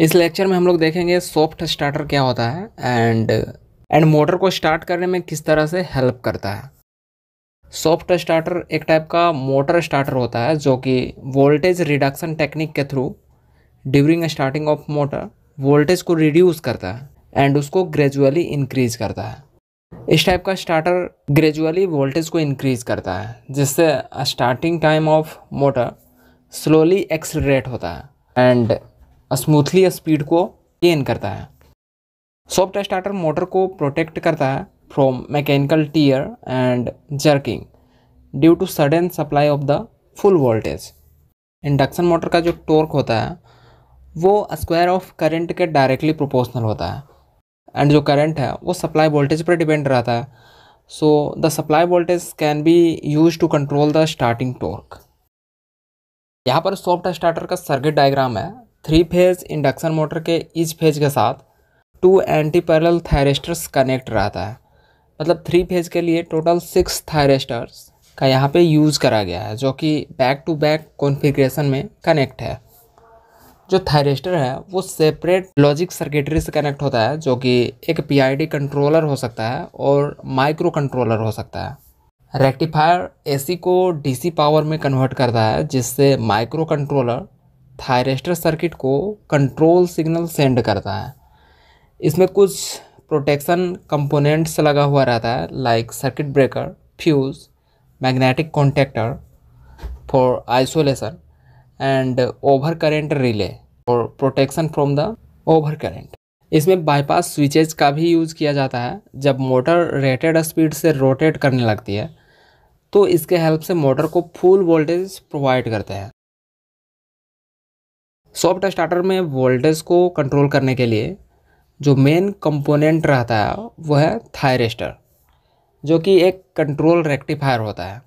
इस लेक्चर में हम लोग देखेंगे सॉफ्ट स्टार्टर क्या होता है एंड एंड मोटर को स्टार्ट करने में किस तरह से हेल्प करता है सॉफ्ट स्टार्टर एक टाइप का मोटर स्टार्टर होता है जो कि वोल्टेज रिडक्शन टेक्निक के through during starting of motor voltage को रिड्यूस करता है एंड उसको ग्रेजुअली इंक्रीज करता है इस टाइप का स्टार्टर ग्रेजुअली वोल्टेज को इंक्रीज करता है जिससे starting time of motor slowly accelerate होता है एंड स्मूथली स्पीड को गेन करता है सॉफ्ट स्टार्टर मोटर को प्रोटेक्ट करता है from mechanical tear and jerking due to sudden supply of the full voltage induction motor का जो टॉर्क होता है वो स्क्वायर ऑफ करंट के डायरेक्टली प्रोपोर्शनल होता है एंड जो करंट है वो सप्लाई वोल्टेज पर डिपेंड रहता है so the supply voltage can be use to control the starting torque यहाँ पर सॉफ्ट स्टार्टर का सर्किट डायग्राम है थ्री फेज इंडक्शन मोटर के इस फेज के साथ two anti parallel thyristors connect रहता है मतलब थ्री फेज के लिए टोटल सिक्स थायरेस्टर्स का यहाँ पे यूज़ करा गया है जो कि बैक टू बैक कॉन्फ़िगरेशन में कनेक्ट है जो थायरेस्टर है वो सेपरेट लॉजिक सर्किटरी से कनेक्ट होता है जो कि एक पीआईडी कंट्रोलर हो सकता है और माइक्रो कंट्रोलर हो सकता है रेक्टिफायर एसी को डीसी पावर में कन्वर्ट करता है जिससे माइक्रो कंट्रोलर थायरेस्टर सर्किट को कंट्रोल सिग्नल सेंड करता है इसमें कुछ प्रोटेक्शन कंपोनेंट्स लगा हुआ रहता है like circuit breaker fuse magnetic contactor for isolation and over current relay और protection from the over current इसमें बाईपास स्विचेज का भी यूज़ किया जाता है जब मोटर रेटेड स्पीड से रोटेट करने लगती है तो इसके हेल्प से मोटर को फुल वोल्टेज प्रोवाइड करते हैं सॉफ्ट स्टार्टर में वोल्टेज को कंट्रोल करने के लिए जो मेन कंपोनेंट रहता है वह है थायरेस्टर जो कि एक कंट्रोल रेक्टिफायर होता है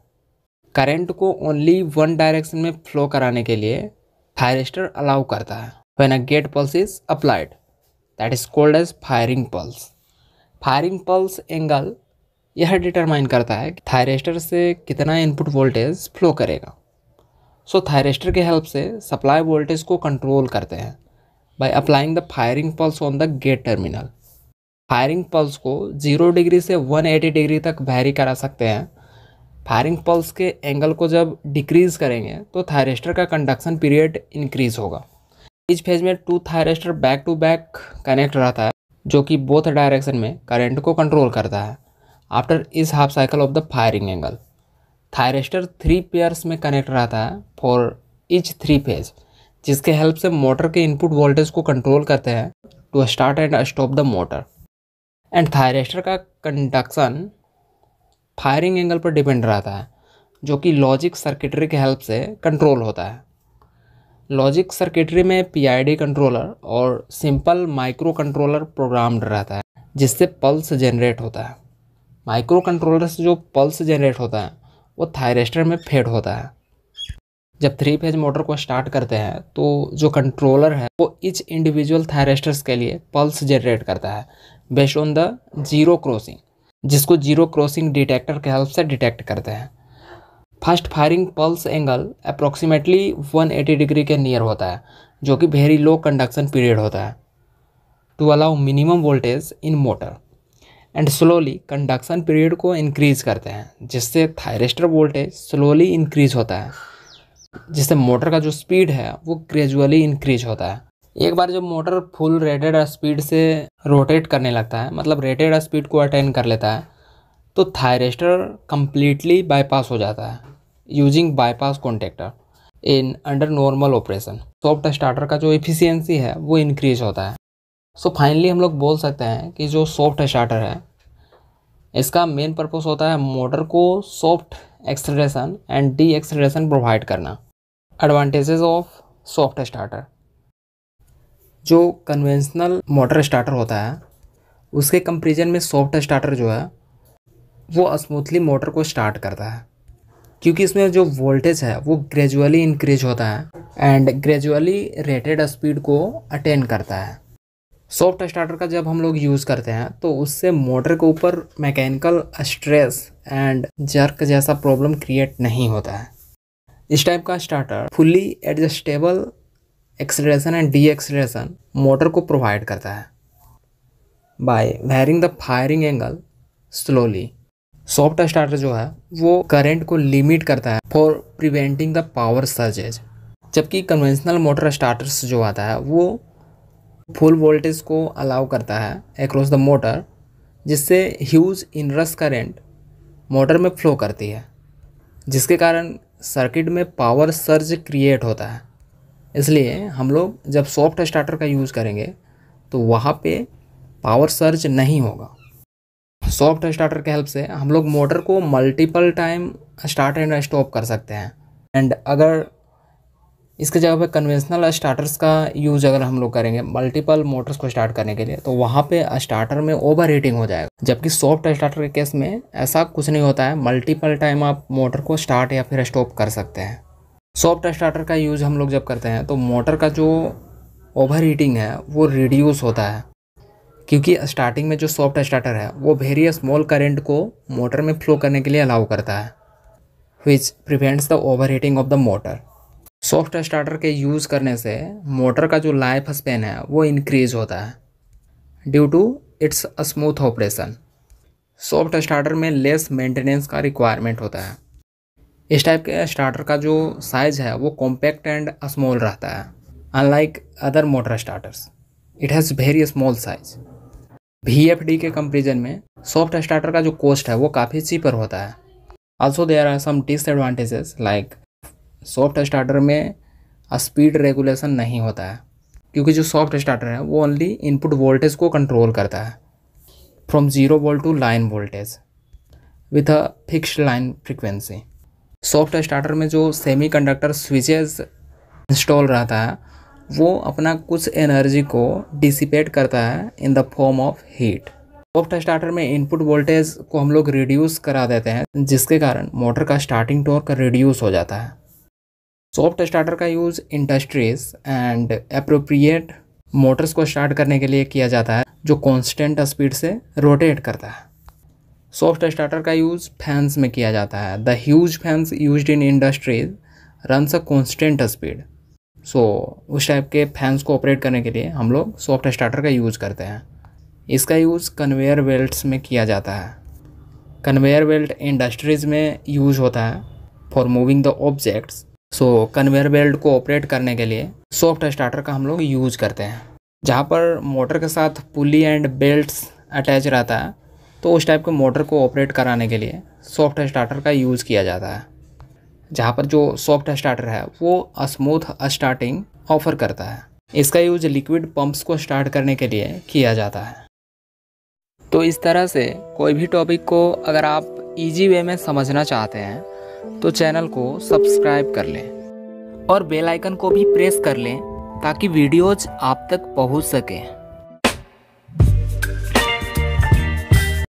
करंट को ओनली वन डायरेक्शन में फ्लो कराने के लिए थायरेस्टर अलाउ करता है when a gate pulse is applied that is called as firing pulse firing pulse angle यह डिटरमाइन करता है कि थायरेस्टर से कितना इनपुट वोल्टेज फ्लो करेगा सो थायरेस्टर के हेल्प से सप्लाई वोल्टेज को कंट्रोल करते हैं by applying the firing pulse on the gate terminal firing pulse को जीरो डिग्री से वन एटी डिग्री तक वैरी करा सकते हैं फायरिंग पल्स के एंगल को जब डिक्रीज़ करेंगे तो थायरेस्टर का कंडक्शन पीरियड इंक्रीज़ होगा इस फेज में two thyristor back to back connect रहता है जो कि बोथ डायरेक्शन में करंट को कंट्रोल करता है आफ्टर इस half cycle of the firing angle thyristor three pairs में कनेक्ट रहता है फॉर इच थ्री फेज जिसके हेल्प से मोटर के इनपुट वोल्टेज को कंट्रोल करते हैं to start and stop the motor and thyristor का कंडक्शन फायरिंग एंगल पर डिपेंड रहता है जो कि लॉजिक सर्किटरी के हेल्प से कंट्रोल होता है लॉजिक सर्किटरी में पीआईडी कंट्रोलर और सिंपल माइक्रो कंट्रोलर प्रोग्राम्ड रहता है जिससे पल्स जनरेट होता है माइक्रो कंट्रोलर से जो पल्स जनरेट होता है वो थायरेस्टर में फेड होता है जब थ्री फेज मोटर को स्टार्ट करते हैं तो जो कंट्रोलर है वो इच इंडिविजुअल थायरेस्टर्स के लिए पल्स जनरेट करता है based on the zero crossing जिसको जीरो क्रॉसिंग डिटेक्टर के हेल्प से डिटेक्ट करते हैं first firing pulse angle one 180 degree के नियर होता है जो कि वेरी लो कंडक्शन पीरियड होता है to allow minimum voltage in motor and slowly conduction period को इंक्रीज करते हैं जिससे थायरेस्टर वोल्टेज स्लोली इंक्रीज होता है जिससे मोटर का जो स्पीड है वो ग्रेजुअली इंक्रीज होता है एक बार जब मोटर फुल रेटेड स्पीड से रोटेट करने लगता है मतलब रेटेड स्पीड को अटेन कर लेता है तो थायरेस्टर कम्प्लीटली बाईपास हो जाता है using bypass contactor in under normal operation soft starter का जो एफिशिएंसी है वो इंक्रीज होता है सो so फाइनली हम लोग बोल सकते हैं कि जो सॉफ्ट स्टार्टर है इसका मेन पर्पस होता है मोटर को soft acceleration and deceleration provide करना एडवांटेजेस ऑफ सॉफ्ट स्टार्टर जो कन्वेंशनल मोटर स्टार्टर होता है उसके कंपेरिजन में सॉफ्ट स्टार्टर जो है वो स्मूथली मोटर को स्टार्ट करता है क्योंकि इसमें जो वोल्टेज है वो ग्रेजुअली इंक्रीज होता है एंड ग्रेजुअली रेटेड स्पीड को अटेन करता है सॉफ्ट स्टार्टर का जब हम लोग यूज़ करते हैं तो उससे मोटर के ऊपर मैकेनिकल स्ट्रेस एंड जर्क जैसा प्रॉब्लम क्रिएट नहीं होता है इस टाइप का starter fully adjustable acceleration and deceleration motor को प्रोवाइड करता है by varying the firing angle slowly soft starter जो है वो करंट को लिमिट करता है for preventing the power surges जबकि कन्वेंशनल मोटर स्टार्टर्स जो आता है वो फुल वोल्टेज को अलाउ करता है एक्रॉस द मोटर जिससे ह्यूज इनरस करेंट मोटर में फ्लो करती है जिसके कारण सर्किट में पावर सर्ज क्रिएट होता है इसलिए हम लोग जब सॉफ्ट स्टार्टर का यूज़ करेंगे तो वहाँ पे पावर सर्ज नहीं होगा सॉफ्ट स्टार्टर के हेल्प से हम लोग मोटर को multiple time start and stop कर सकते हैं एंड अगर इसके जगह पे कन्वेंशनल स्टार्टर्स का यूज़ अगर हम लोग करेंगे मल्टीपल मोटर्स को स्टार्ट करने के लिए तो वहाँ पे स्टार्टर में ओवर हीटिंग हो जाएगा जबकि सॉफ्ट स्टार्टर के केस में ऐसा कुछ नहीं होता है मल्टीपल टाइम आप मोटर को स्टार्ट या फिर स्टॉप कर सकते हैं सॉफ्ट स्टार्टर का यूज़ हम लोग जब करते हैं तो मोटर का जो ओवर हीटिंग है वो रिड्यूस होता है क्योंकि स्टार्टिंग में जो सॉफ्ट स्टार्टर है वो वेरी स्मॉल करेंट को मोटर में फ्लो करने के लिए अलाउ करता है which prevents the over heating of the motor soft starter के यूज़ करने से मोटर का जो लाइफ स्पेन है वो इंक्रीज होता है due to its smooth operation soft starter में लेस मेंटेनेंस का रिक्वायरमेंट होता है इस टाइप के स्टार्टर का जो साइज़ है वो कॉम्पैक्ट एंड स्मॉल रहता है unlike other motor starters it has very small size वी के कंपेरिजन में सॉफ्ट स्टार्टर का जो कॉस्ट है वो काफ़ी चीपर होता है also there are some disadvantages like soft starter में स्पीड रेगुलेशन नहीं होता है क्योंकि जो सॉफ्ट स्टार्टर है वो ओनली इनपुट वोल्टेज को कंट्रोल करता है from zero volt to line voltage with a fix line frequency soft starter में जो सेमी कंडक्टर स्विचेज इंस्टॉल रहता है वो अपना कुछ एनर्जी को डिसिपेट करता है in the form of heat soft starter में इनपुट वोल्टेज को हम लोग रिड्यूस करा देते हैं जिसके कारण मोटर का स्टार्टिंग टॉर्क रिड्यूस हो जाता है सॉफ्ट स्टार्टर का use industries and appropriate motors को स्टार्ट करने के लिए किया जाता है जो कांस्टेंट स्पीड से रोटेट करता है सॉफ्ट स्टार्टर का यूज़ फैंस में किया जाता है the huge fans use in industries runs a constant speed so उस टाइप के फैंस को ऑपरेट करने के लिए हम लोग सॉफ्ट स्टार्टर का यूज़ करते हैं इसका यूज़ कन्वेयर बेल्ट्स में किया जाता है कन्वेयर बेल्ट इंडस्ट्रीज़ में यूज होता है for moving the objects so conveyor belt को ऑपरेट करने के लिए सॉफ्ट स्टार्टर का हम लोग यूज़ करते हैं जहाँ पर मोटर के साथ पुली एंड बेल्ट्स अटैच रहता है तो उस टाइप के मोटर को ऑपरेट कराने के लिए सॉफ्ट स्टार्टर का यूज़ किया जाता है जहाँ पर जो सॉफ्ट स्टार्टर है वो स्मूथ स्टार्टिंग ऑफर करता है इसका यूज लिक्विड पंप्स को स्टार्ट करने के लिए किया जाता है तो इस तरह से कोई भी टॉपिक को अगर आप इजी वे में समझना चाहते हैं तो चैनल को सब्सक्राइब कर लें और बेल आइकन को भी प्रेस कर लें ताकि वीडियोज आप तक पहुंच सकें